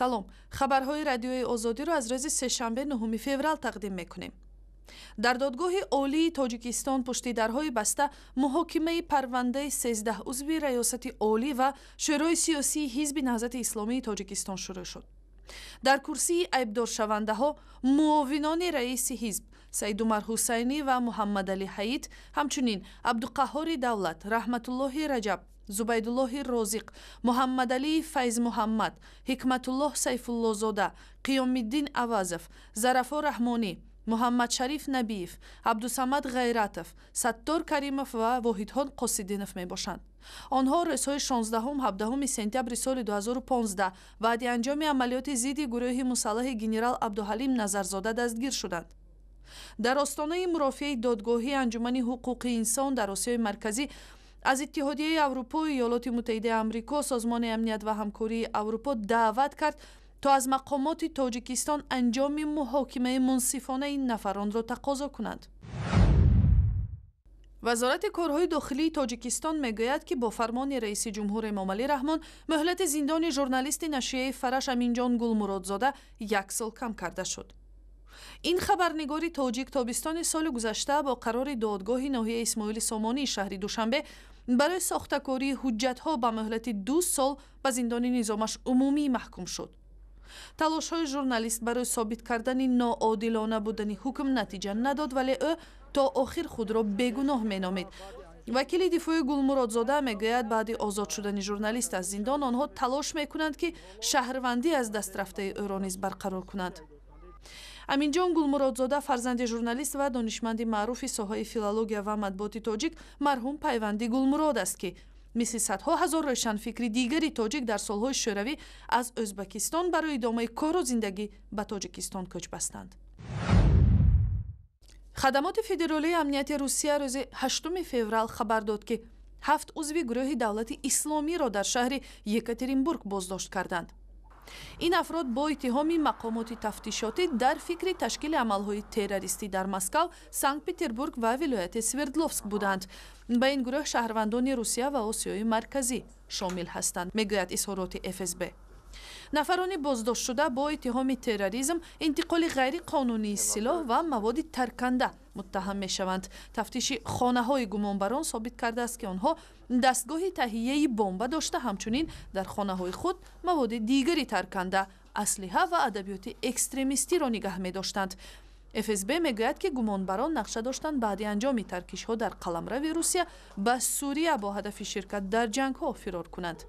салом хабарҳои радиои озодиро аз рӯзи сешанбе 9 феврал тақдим мекунем дар додгоҳи олии тоҷикистон пуштидарҳои баста муҳокимаи парвандаи 13 узви раёсати олӣ ва шӯрои сиёсии ҳизби наҳзати исломии тоҷикистон шурӯъ шуд дар курсии айбдоршавандаҳо муовинони раиси ҳизб саидумар ҳусайнӣ ва муҳаммадалӣ ҳаит ҳамчунин абдуқаҳори давлат раҳматуллоҳи раҷаб зубайдуллоҳи розиқ муҳаммадалии файз муҳаммад ҳикматуллоҳ сайфуллозода қиёмиддин авазов зарафо раҳмонӣ муҳаммадшариф набиев абдусамад ғайратов саттор каримов ва воҳидхон қосиддинов мебошанд онҳо рӯзҳои 16-17 сентябри соли 2015 баъди анҷоми амалиёти зидди гурӯҳи мусаллаҳи генерал абдуҳалим назарзода дастгир шуданд дар остонаи мурофиаи додгоҳи анҷумани ҳуқуқи инсон дар осиёи марказӣ аз иттиҳодияи аврупои иёлоти муттаҳидаи амрико созмони амният ва ҳамкории аврупо даъват кард то аз мақомоти тоҷикистон анҷоми муҳокимаи мунсифона ин нафаронро тақозо кунад вазорати корҳои дохилии тоҷикистон мегӯяд ки бо фармони раиси ҷумҳур эмомалӣ раҳмон муҳлати зиндони журналисти нашрияи фараш аминҷон гулмуродзода як сол кам карда шуд ин хабарнигори тоҷик тобистони соли гузашта бо қарори додгоҳи ноҳияи исмоили сомонии шаҳри душанбе барои сохтакории ҳуҷҷатҳо ба муҳлати ду сол ба зиндони низомаш умумӣ маҳкум шуд талошҳои журналист барои собит кардани ноодилона будани ҳукм натиҷа надод вале ӯ то охир худро бегуноҳ меномид вакили дифои гулмуродзода мегӯяд баъди озод шудани журналист аз зиндон онҳо талош мекунанд ки шаҳрвандӣ аз дастрафтаи ӯро низ барқарор кунад аминҷон гулмуродзода фарзанди журналист ва донишманди маъруфи соҳаи филология ва матбуоти тоҷик марҳум пайванди гулмурод аст ки мисли садҳо ҳазор рӯшанфикри дигари тоҷик дар солҳои шӯравӣ аз ӯзбакистон барои идомаи кору зиндагӣ ба тоҷикистон кӯч бастанд хадамоти федеролии амнияти русия рӯзи 8 феврал хабар дод ки ҳафт узви гурӯҳи давлати исломиро дар шаҳри екатеринбург боздошт карданд ин афрод бо иттиҳоми мақомоти тафтишотӣ дар фикри ташкили амалҳои террористӣ дар москав санкт петербург ва вилояти свердловск буданд ба ин гурӯҳ шаҳрвандони русия ва осиёи марказӣ шомил ҳастанд мегӯяд изҳороти фсб нафарони боздоштшуда бо иттиҳоми терроризм интиқоли ғайриқонунии силоҳ ва маводи тарканда муттаҳам мешаванд тафтиши хонаҳои гумонбарон собит кардааст ки онҳо дастгоҳи таҳияи бомба дошта ҳамчунин дар хонаҳои худ маводи дигари тарканда аслиҳа ва адабиёти экстремистиро нигаҳ медоштанд фсб мегӯяд ки гумонбарон нақша доштанд баъди анҷоми таркишҳо дар қаламрави русия ба сурия бо ҳадафи ширкат дар ҷангҳо фирор кунанд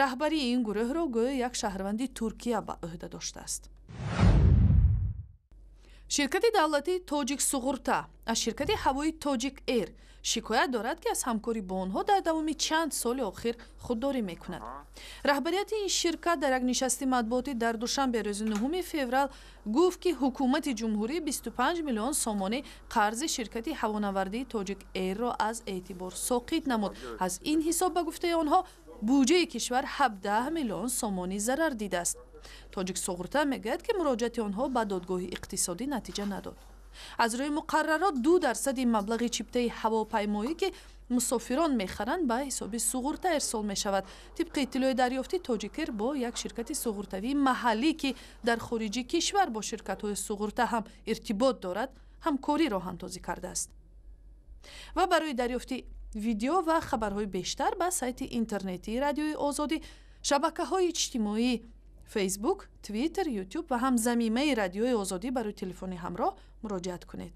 раҳбарии ин гурӯҳро гӯё як шаҳрванди туркия ба ӯҳда доштааст ширкати давлатии тоҷик суғурта аз ширкати ҳавои тоҷик эйр шикоят дорад ки аз ҳамкорӣ бо онҳо дар давоми чанд соли охир худдорӣ мекунад раҳбарияти ин ширкат дар як нишасти матбуотӣ дар душанбе рӯзи нӯ феврал гуфт ки ҳукумати ҷумҳурӣ 25 миллион сомонӣ қарзи ширкати ҳавонавардии тоҷик эйрро аз эътибор соқит намуд аз ин ҳисоб ба гуфтаи онҳо буҷаи кишвар 17 миллион сомонӣ зарар дидааст тоҷик суғурта мегӯяд ки муроҷиати онҳо ба додгоҳи иқтисодӣ натиҷа надод аз рӯи муқаррарот ду дарсади маблағи чиптаи ҳавопаймоӣ ки мусофирон мехаранд ба ҳисоби суғурта эрсол мешавад тибқи иттилои дарёфти тоҷикер бо як ширкати суғуртавии маҳаллӣ ки дар хориҷи кишвар бо ширкатҳои суғурта ҳам иртибот дорад ҳамкорӣ роҳандозӣ кардааст ва барои дарёфти видео ва хабарҳои бештар ба сайти интернетии радиои озодӣ шабакаҳои иҷтимоӣ фейсбук твиттер ютуб ва ҳам замимаи радиои озодӣ барои телефони ҳамроҳ муроҷиат кунед